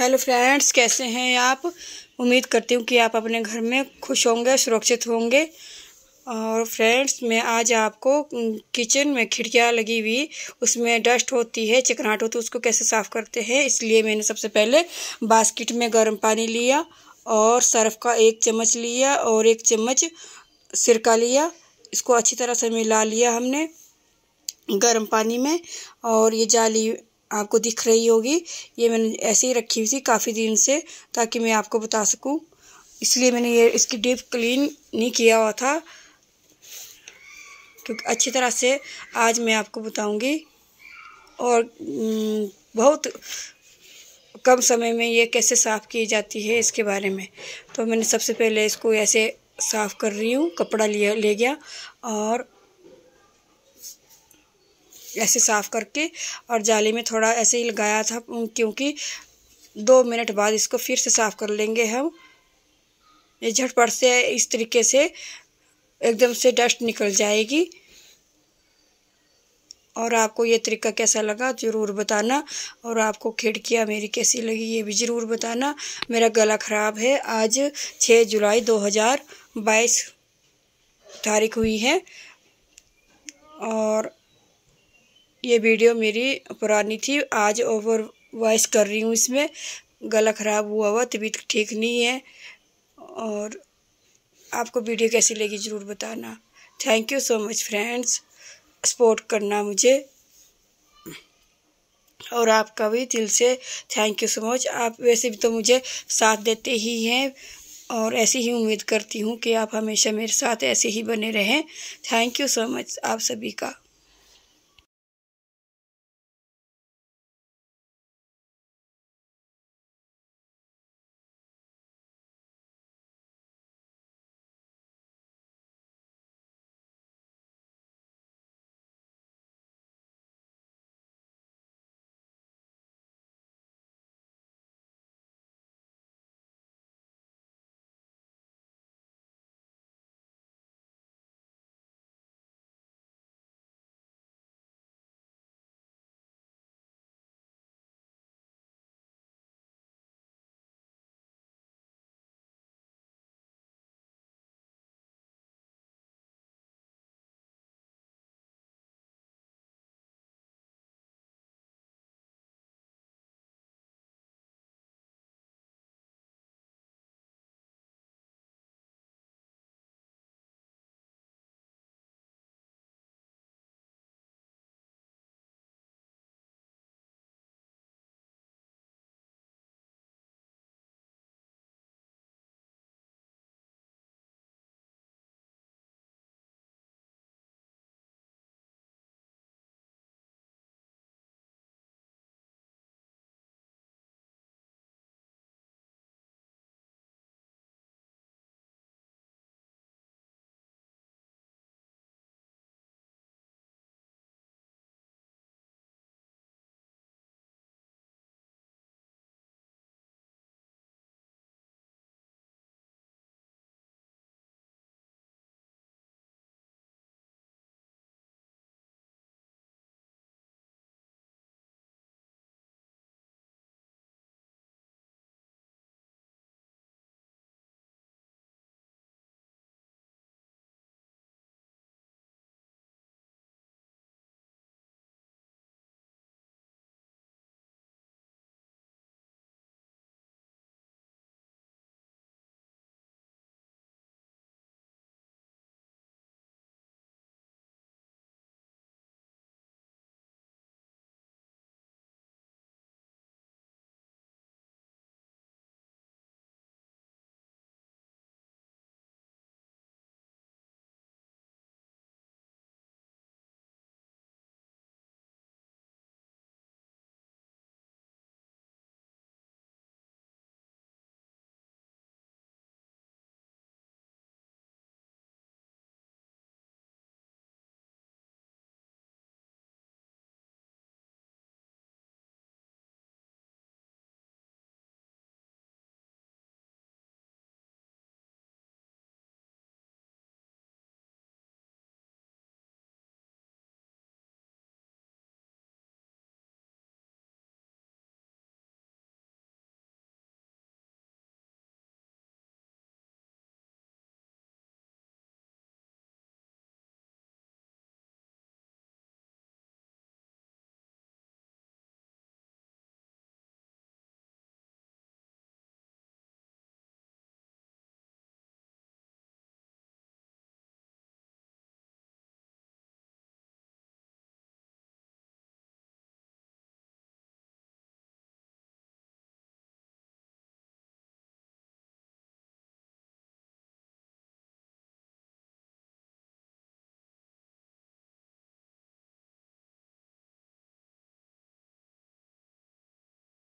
hello friends कैसे हैं आप उम्मीद करती हूँ कि आप अपने घर में खुश होंगे सुरक्षित होंगे और फ्रेंड्स मैं आज आपको किचन में खिड़कियाँ लगी हुई उसमें डस्ट होती है चिकनाहट होती है उसको कैसे साफ़ करते हैं इसलिए मैंने सबसे पहले बास्केट में गर्म पानी लिया और सर्फ का एक चम्मच लिया और एक चम्मच सिरका लिया इसको अच्छी तरह से मिला लिया हमने गर्म पानी में और ये जाली आपको दिख रही होगी ये मैंने ऐसे ही रखी हुई थी काफ़ी दिन से ताकि मैं आपको बता सकूँ इसलिए मैंने ये इसकी डीप क्लीन नहीं किया हुआ था क्योंकि अच्छी तरह से आज मैं आपको बताऊंगी और बहुत कम समय में ये कैसे साफ़ की जाती है इसके बारे में तो मैंने सबसे पहले इसको ऐसे साफ़ कर रही हूँ कपड़ा लिया ले गया और ऐसे साफ़ करके और जाली में थोड़ा ऐसे ही लगाया था क्योंकि दो मिनट बाद इसको फिर से साफ़ कर लेंगे हम ये झटपट से इस तरीके से एकदम से डस्ट निकल जाएगी और आपको ये तरीका कैसा लगा ज़रूर बताना और आपको खिड़कियाँ मेरी कैसी लगी ये भी ज़रूर बताना मेरा गला ख़राब है आज 6 जुलाई 2022 तारीख हुई है और ये वीडियो मेरी पुरानी थी आज ओवर वॉइस कर रही हूँ इसमें गला ख़राब हुआ हुआ तबीयत ठीक नहीं है और आपको वीडियो कैसी लगी ज़रूर बताना thank you so much friends support करना मुझे और आपका भी दिल से थैंक यू सो मच आप वैसे भी तो मुझे साथ देते ही हैं और ऐसी ही उम्मीद करती हूँ कि आप हमेशा मेरे साथ ऐसे ही बने रहें थैंक यू सो मच आप सभी का